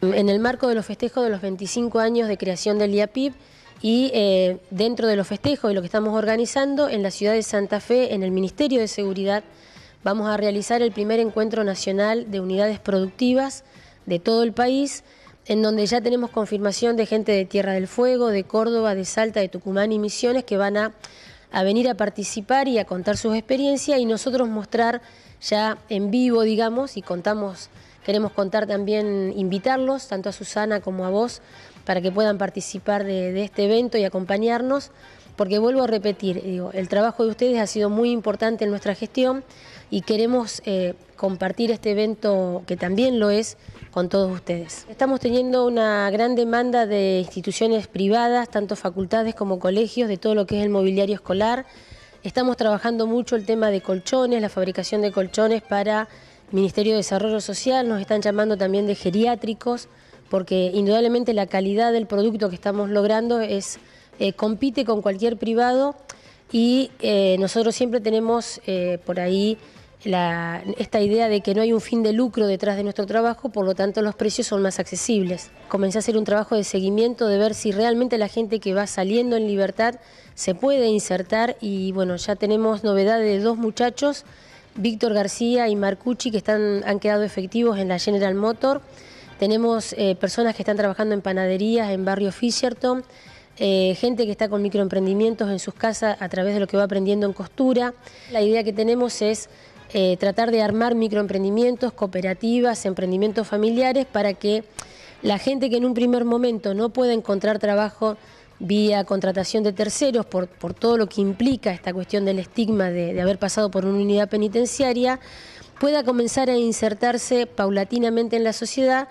En el marco de los festejos de los 25 años de creación del IAPIP y eh, dentro de los festejos y lo que estamos organizando en la ciudad de Santa Fe, en el Ministerio de Seguridad, vamos a realizar el primer encuentro nacional de unidades productivas de todo el país, en donde ya tenemos confirmación de gente de Tierra del Fuego, de Córdoba, de Salta, de Tucumán y Misiones que van a, a venir a participar y a contar sus experiencias y nosotros mostrar ya en vivo, digamos, y contamos Queremos contar también, invitarlos, tanto a Susana como a vos, para que puedan participar de, este evento y acompañarnos, porque vuelvo a repetir, el trabajo de ustedes ha sido muy importante en nuestra gestión y queremos eh, compartir este evento, que también lo es, con todos ustedes. Estamos teniendo una gran demanda de instituciones privadas, tanto facultades como colegios, de todo lo que es el mobiliario escolar. Estamos trabajando mucho el tema de colchones, la fabricación de colchones para Ministerio de Desarrollo Social, nos están llamando también de geriátricos, porque indudablemente la calidad del producto que estamos logrando es eh, compite con cualquier privado y eh, nosotros siempre tenemos eh, por ahí esta idea de que no hay un fin de lucro detrás de nuestro trabajo, por lo tanto los precios son más accesibles. Comencé a hacer un trabajo de seguimiento, de ver si realmente la gente que va saliendo en libertad se puede insertar y bueno, ya tenemos novedad de dos muchachos Víctor García y Marcucci que están, han quedado efectivos en la General Motor. Tenemos eh, personas que están trabajando en panaderías, en barrio Fisherton, eh, gente que está con microemprendimientos en sus casas a través de lo que va aprendiendo en costura. La idea que tenemos es eh, tratar de armar microemprendimientos, cooperativas, emprendimientos familiares para que la gente que en un primer momento no pueda encontrar trabajo vía contratación de terceros, por, por todo lo que implica esta cuestión del estigma de, de haber pasado por una unidad penitenciaria, pueda comenzar a insertarse paulatinamente en la sociedad